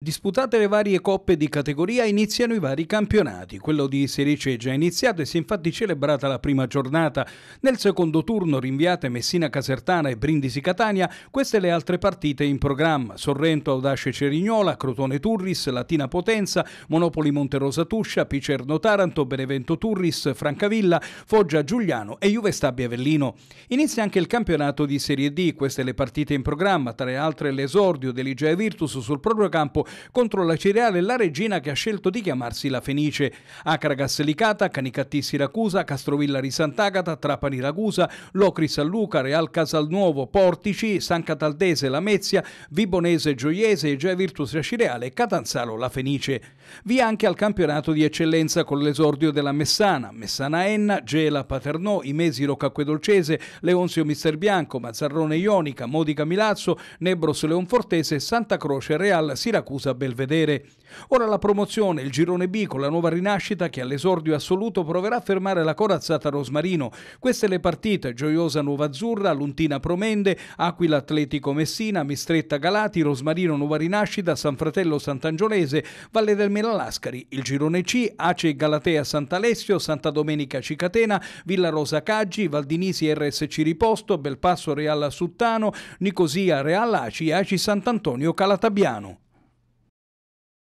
Disputate le varie coppe di categoria iniziano i vari campionati. Quello di Serie C è già iniziato e si è infatti celebrata la prima giornata. Nel secondo turno rinviate Messina Casertana e Brindisi Catania, queste le altre partite in programma. Sorrento Audace Cerignola, Crotone Turris, Latina Potenza, Monopoli Monterosa Tuscia, Picerno Taranto, Benevento Turris, Francavilla, Foggia Giuliano e Juve Stabia Avellino. Inizia anche il campionato di Serie D, queste le partite in programma, tra le altre l'esordio dell'Igea Virtus sul proprio campo contro la cereale la Regina che ha scelto di chiamarsi la Fenice. Acragas Licata, Canicattì Siracusa, Castrovillari Sant'Agata, Trapani Ragusa, Locri San Luca, Real Casalnuovo, Portici, San Cataldese Lamezia, Vibonese Gioiese, Gea Virtus La Cireale e Catanzaro la Fenice. Vi anche al campionato di eccellenza con l'esordio della Messana, Messana Enna, Gela Paternò, Imesiro Cacquedolcese, Leonzio Mister Bianco, Mazzarrone Ionica, Modica Milazzo, Nebros Leonfortese, Santa Croce Real Siracusa Siracusa Belvedere. Ora la promozione, il girone B con la nuova rinascita che all'esordio assoluto proverà a fermare la corazzata Rosmarino. Queste le partite, Gioiosa Nuova Azzurra, Luntina Promende, Aquila Atletico Messina, Mistretta Galati, Rosmarino Nuova Rinascita, San Fratello Sant'Angiolese, Valle del Mela Lascari, il girone C, Ace Galatea Sant'Alessio, Santa Domenica Cicatena, Villa Rosa Caggi, Valdinisi RSC Riposto, Belpasso Real Suttano, Nicosia Real Aci, Aci Sant'Antonio Calatabiano.